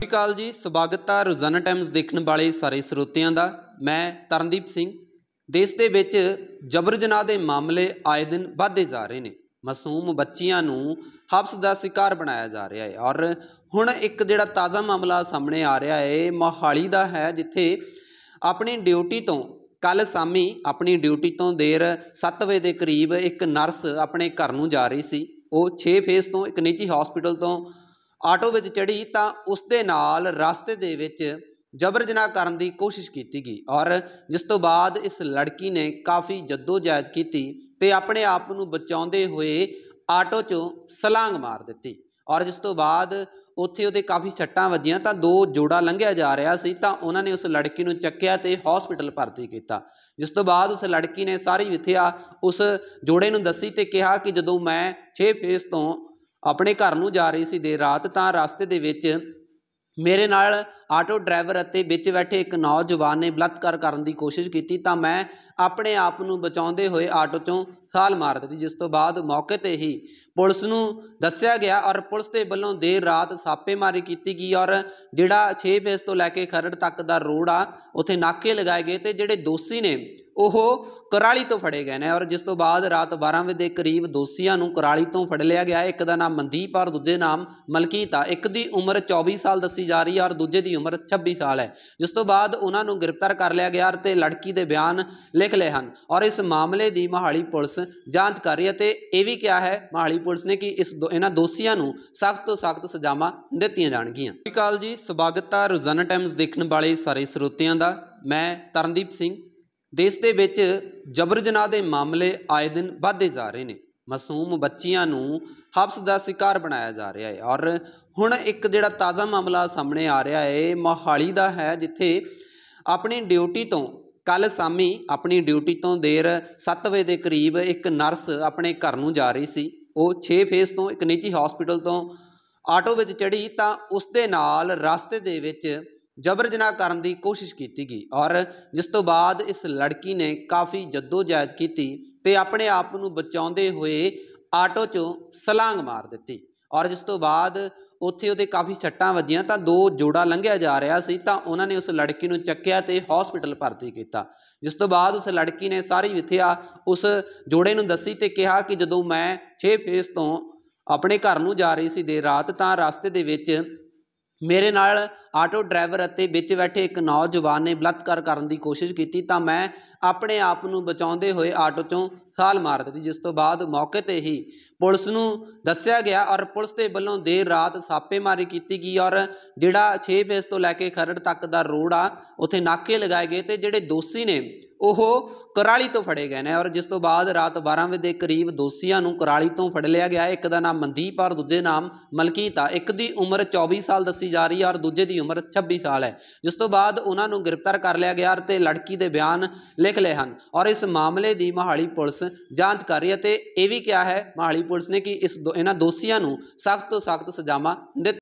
ਸਤਿ ਸ਼੍ਰੀ ਅਕਾਲ ਜੀ ਸਵਾਗਤ ਹੈ ਰੋਜ਼ਾਨਾ ਟਾਈਮਸ ਦੇਖਣ ਵਾਲੇ ਸਾਰੇ ਸਰੋਤਿਆਂ ਦਾ ਮੈਂ ਤਰਨਦੀਪ ਸਿੰਘ ਦੇਸ਼ ਦੇ ਵਿੱਚ ਜਬਰ ਜਨਾਹ ਦੇ ਮਾਮਲੇ ਆਏ ਦਿਨ ਵਧਦੇ ਜਾ ਰਹੇ ਨੇ ਮਾਸੂਮ ਬੱਚੀਆਂ ਨੂੰ ਹਬਸ ਦਾ ਸ਼ਿਕਾਰ ਬਣਾਇਆ ਜਾ ਰਿਹਾ ਹੈ ਔਰ ਹੁਣ ਇੱਕ ਜਿਹੜਾ ਤਾਜ਼ਾ ਮਾਮਲਾ ਸਾਹਮਣੇ ਆ ਰਿਹਾ ਹੈ ਮੋਹਾਲੀ ਦਾ ਹੈ ਜਿੱਥੇ ਆਪਣੀ ਡਿਊਟੀ ਤੋਂ ਕੱਲ ਸਾਮੀ ਆਪਣੀ ਡਿਊਟੀ ਤੋਂ ਦੇਰ 7 ਵਜੇ ਦੇ ਕਰੀਬ ਇੱਕ ਨਰਸ ਆਪਣੇ ਘਰ ਨੂੰ ਜਾ ਰਹੀ ਸੀ ਉਹ 6 ਫੇਸ ਤੋਂ ਇੱਕ ਨਿੱਜੀ ਹਸਪੀਟਲ ਤੋਂ ਆਟੋ ਵਿੱਚ ਚੜੀ ਤਾਂ ਉਸ ਦੇ ਨਾਲ ਰਸਤੇ ਦੇ ਵਿੱਚ ਜਬਰ ਕਰਨ ਦੀ ਕੋਸ਼ਿਸ਼ ਕੀਤੀ ਗਈ ਔਰ ਜਿਸ ਤੋਂ ਬਾਅਦ ਇਸ ਲੜਕੀ ਨੇ ਕਾਫੀ ਜੱਦੋਜਹਿਦ ਕੀਤੀ ਤੇ ਆਪਣੇ ਆਪ ਨੂੰ ਬਚਾਉਂਦੇ ਹੋਏ ਆਟੋ 'ਚੋਂ ਸਲਾਂਗ ਮਾਰ ਦਿੱਤੀ ਔਰ ਜਿਸ ਤੋਂ ਬਾਅਦ ਉੱਥੇ ਉਹਦੇ ਕਾਫੀ ਛੱਟਾਂ ਵੱਜੀਆਂ ਤਾਂ ਦੋ ਜੋੜਾ ਲੰਘਿਆ ਜਾ ਰਿਹਾ ਸੀ ਤਾਂ ਉਹਨਾਂ ਨੇ ਉਸ ਲੜਕੀ ਨੂੰ ਚੱਕਿਆ ਤੇ ਹਸਪੀਟਲ ਭਰਤੀ ਕੀਤਾ ਜਿਸ ਤੋਂ ਬਾਅਦ ਉਸ ਲੜਕੀ ਨੇ ਸਾਰੀ ਵਿਥਿਆ ਉਸ ਜੋੜੇ ਨੂੰ ਦੱਸੀ ਤੇ ਕਿਹਾ ਕਿ ਜਦੋਂ ਮੈਂ 6 ਫੇਸ ਤੋਂ ਆਪਣੇ ਘਰ ਨੂੰ ਜਾ ਰਹੀ ਸੀ ਦੇ ਰਾਤ ਤਾਂ ਰਸਤੇ ਦੇ ਵਿੱਚ ਮੇਰੇ ਨਾਲ ਆਟੋ ਡਰਾਈਵਰ ਅਤੇ ਵਿੱਚ ਬੈਠੇ ਇੱਕ ਨੌਜਵਾਨ ਨੇ ਬਲਤਕਾਰ ਕਰਨ ਦੀ ਕੋਸ਼ਿਸ਼ ਕੀਤੀ ਤਾਂ ਮੈਂ ਆਪਣੇ ਆਪ ਨੂੰ ਬਚਾਉਂਦੇ ਹੋਏ ਆਟੋ ਚੋਂ ਛਾਲ ਮਾਰ ਦਿੱਤੀ ਜਿਸ ਤੋਂ ਬਾਅਦ ਮੌਕੇ ਤੇ ਹੀ ਪੁਲਿਸ ਨੂੰ ਦੱਸਿਆ ਗਿਆ ਔਰ ਪੁਲਿਸ ਦੇ ਵੱਲੋਂ ਦੇਰ ਰਾਤ ਸਾਪੇਮਾਰੀ ਕੀਤੀ ਗਈ ਔਰ ਜਿਹੜਾ 6 ਫੇਸ ਤੋਂ ਲੈ ਕੇ ਖਰੜ ਤੱਕ ਦਾ ਰੋਡ ਆ ਉੱਥੇ ਨਾਕੇ ਲਗਾਏ ਗਏ ਤੇ ਜਿਹੜੇ ਦੋਸ਼ੀ ਨੇ ਉਹ ਕਰਾਲੀ ਤੋਂ ਫੜੇ ਗਏ ਨੇ ਔਰ ਜਿਸ ਤੋਂ ਬਾਅਦ ਰਾਤ 12 ਵਜੇ ਦੇ ਕਰੀਬ ਦੋਸ਼ੀਆਂ ਨੂੰ ਕਰਾਲੀ ਤੋਂ ਫੜ ਲਿਆ ਗਿਆ ਇੱਕ ਦਾ ਨਾਮ ਮਨਦੀਪ ਔਰ ਦੂਜੇ ਨਾਮ ਮਲਕੀਤ ਆ ਇੱਕ ਦੀ ਉਮਰ 24 ਸਾਲ ਦੱਸੀ ਜਾ ਰਹੀ ਹੈ ਔਰ ਦੂਜੇ ਦੀ ਉਮਰ 26 ਸਾਲ ਹੈ ਜਿਸ ਤੋਂ ਬਾਅਦ ਉਹਨਾਂ ਨੂੰ ਗ੍ਰਿਫਤਾਰ ਕਰ ਲਿਆ ਗਿਆ ਤੇ ਲੜਕੀ ਦੇ ਬਿਆਨ ਲਿਖ ਲਏ ਹਨ ਔਰ ਇਸ ਮਾਮਲੇ ਦੀ ਮਹਾਲੀ ਪੁਲਿਸ ਜਾਂਚ ਕਰ ਰਹੀ ਹੈ ਤੇ ਇਹ ਵੀ ਕਿਹਾ ਹੈ ਮਹਾਲੀ ਪੁਲਿਸ ਨੇ ਕਿ ਇਸ ਇਹਨਾਂ ਦੋਸ਼ੀਆਂ ਨੂੰ ਸਖਤ ਤੋਂ ਸਖਤ ਸਜ਼ਾਵਾਂ ਦਿੱਤੀਆਂ ਜਾਣਗੀਆਂ ਸਤਿ ਸ਼੍ਰੀ ਅਕਾਲ ਜੀ ਸਵਾਗਤ ਹੈ ਰੋਜ਼ਾਨਾ ਟਾਈਮਜ਼ ਦੇਖਣ ਵਾਲੇ ਸਾਰੇ ਸਰੋਤਿਆਂ ਦਾ ਮੈਂ ਤਰਨਦੀਪ ਸਿੰਘ ਦੇਸ਼ ਦੇ ਵਿੱਚ ਜਬਰ ਜਨਾਹ ਦੇ ਮਾਮਲੇ ਆਏ ਦਿਨ ਵਧਦੇ ਜਾ ਰਹੇ ਨੇ ਮਾਸੂਮ ਬੱਚੀਆਂ ਨੂੰ ਹਬਸ ਦਾ ਸ਼ਿਕਾਰ ਬਣਾਇਆ ਜਾ ਰਿਹਾ ਹੈ ਔਰ ਹੁਣ ਇੱਕ ਜਿਹੜਾ ਤਾਜ਼ਾ ਮਾਮਲਾ ਸਾਹਮਣੇ ਆ ਰਿਹਾ ਹੈ ਮੋਹਾਲੀ ਦਾ ਹੈ ਜਿੱਥੇ ਆਪਣੀ ਡਿਊਟੀ ਤੋਂ ਕੱਲ ਸਾਮੀ ਆਪਣੀ ਡਿਊਟੀ ਤੋਂ ਦੇਰ 7 ਵਜੇ ਦੇ ਕਰੀਬ ਇੱਕ ਨਰਸ ਆਪਣੇ ਘਰ ਨੂੰ ਜਾ ਰਹੀ ਸੀ ਉਹ 6 ਫੇਸ ਤੋਂ ਇੱਕ ਨਿੱਜੀ ਹਸਪੀਟਲ ਤੋਂ ਆਟੋ ਵਿੱਚ ਚੜੀ ਤਾਂ ਉਸ ਦੇ ਨਾਲ ਰਸਤੇ ਦੇ ਵਿੱਚ ਜਬਰ ਜਨਾਹ ਕਰਨ ਦੀ ਕੋਸ਼ਿਸ਼ ਕੀਤੀ ਗਈ ਔਰ ਜਿਸ ਤੋਂ ਬਾਅਦ ਇਸ ਲੜਕੀ ਨੇ ਕਾਫੀ ਜੱਦੋਜਹਿਦ ਕੀਤੀ ਤੇ ਆਪਣੇ ਆਪ ਨੂੰ ਬਚਾਉਂਦੇ ਹੋਏ ਆਟੋ 'ਚੋਂ ਸਲਾਂਗ ਮਾਰ ਦਿੱਤੀ ਔਰ ਜਿਸ ਤੋਂ ਬਾਅਦ ਉੱਥੇ ਉਹਦੇ ਕਾਫੀ ਛੱਟਾਂ ਵੱਜੀਆਂ ਤਾਂ ਦੋ ਜੋੜਾ ਲੰਘਿਆ ਜਾ ਰਿਹਾ ਸੀ ਤਾਂ ਉਹਨਾਂ ਨੇ ਉਸ ਲੜਕੀ ਨੂੰ ਚੱਕਿਆ ਤੇ ਹਸਪੀਟਲ ਭਰਤੀ ਕੀਤਾ ਜਿਸ ਤੋਂ ਬਾਅਦ ਉਸ ਲੜਕੀ ਨੇ ਸਾਰੀ ਵਿਥਿਆ ਉਸ ਜੋੜੇ ਨੂੰ ਦੱਸੀ ਤੇ ਕਿਹਾ ਕਿ ਜਦੋਂ ਮੈਂ 6 ਫੇਸ ਤੋਂ ਆਪਣੇ ਘਰ ਨੂੰ ਜਾ ਰਹੀ ਸੀ ਦੇ ਰਾਤ ਤਾਂ ਰਸਤੇ ਦੇ ਵਿੱਚ ਮੇਰੇ ਨਾਲ ਆਟੋ ਡਰਾਈਵਰ ਅਤੇ ਵਿੱਚ ਬੈਠੇ ਇੱਕ ਨੌਜਵਾਨ ਨੇ ਬਲਤਕਾਰ ਕਰਨ ਦੀ ਕੋਸ਼ਿਸ਼ ਕੀਤੀ ਤਾਂ ਮੈਂ ਆਪਣੇ ਆਪ ਨੂੰ ਬਚਾਉਂਦੇ ਹੋਏ ਆਟੋ 'ਚੋਂ ਛਾਲ ਮਾਰ ਦਿੱਤੀ ਜਿਸ ਤੋਂ ਬਾਅਦ ਮੌਕੇ ਤੇ ਹੀ ਪੁਲਿਸ ਨੂੰ ਦੱਸਿਆ ਗਿਆ ਔਰ ਪੁਲਿਸ ਦੇ ਵੱਲੋਂ ਦੇਰ ਰਾਤ ਸਾਪੇਮਾਰੀ ਕੀਤੀ ਗਈ ਔਰ ਜਿਹੜਾ 6 ਫੇਸ ਤੋਂ ਲੈ ਕੇ ਖਰੜ ਤੱਕ ਦਾ ਰੋਡ ਆ ਉੱਥੇ ਨਾਕੇ ਲਗਾਏ ਗਏ ਤੇ ਜਿਹੜੇ ਦੋਸ਼ੀ ਨੇ ਉਹ ਕੁਰਾਲੀ ਤੋਂ ਫੜੇ ਗਏ ਨੇ ਔਰ ਜਿਸ ਤੋਂ ਬਾਅਦ ਰਾਤ 12 ਵਜੇ ਦੇ ਕਰੀਬ ਦੋਸ਼ੀਆਂ ਨੂੰ ਕੁਰਾਲੀ ਤੋਂ ਫੜ ਲਿਆ ਗਿਆ ਇੱਕ ਦਾ ਨਾਮ ਮਨਦੀਪ ਔਰ ਦੂਜੇ ਨਾਮ ਮਲਕੀਤ ਆ ਇੱਕ ਦੀ ਉਮਰ 24 ਸਾਲ ਦੱਸੀ ਜਾ ਰਹੀ ਹੈ ਔਰ ਦੂਜੇ ਦੀ ਉਮਰ 26 ਸਾਲ ਹੈ ਜਿਸ ਤੋਂ ਬਾਅਦ ਉਹਨਾਂ ਨੂੰ ਗ੍ਰਿਫਤਾਰ ਕਰ ਲਿਆ ਗਿਆ ਤੇ ਲੜਕੀ ਦੇ ਬਿਆਨ ਲਿਖ ਲਏ ਹਨ ਔਰ ਇਸ ਮਾਮਲੇ ਦੀ ਮਹਾਲੀ ਪੁਲਿਸ ਜਾਂਚ ਕਰ ਰਹੀ ਹੈ ਤੇ ਇਹ ਵੀ ਕਿਹਾ ਹੈ ਮਹਾਲੀ ਪੁਲਿਸ ਨੇ ਕਿ ਇਸ ਇਹਨਾਂ ਦੋਸ਼ੀਆਂ ਨੂੰ ਸਖਤ ਤੋਂ ਸਖਤ ਸਜ਼ਾਵਾਂ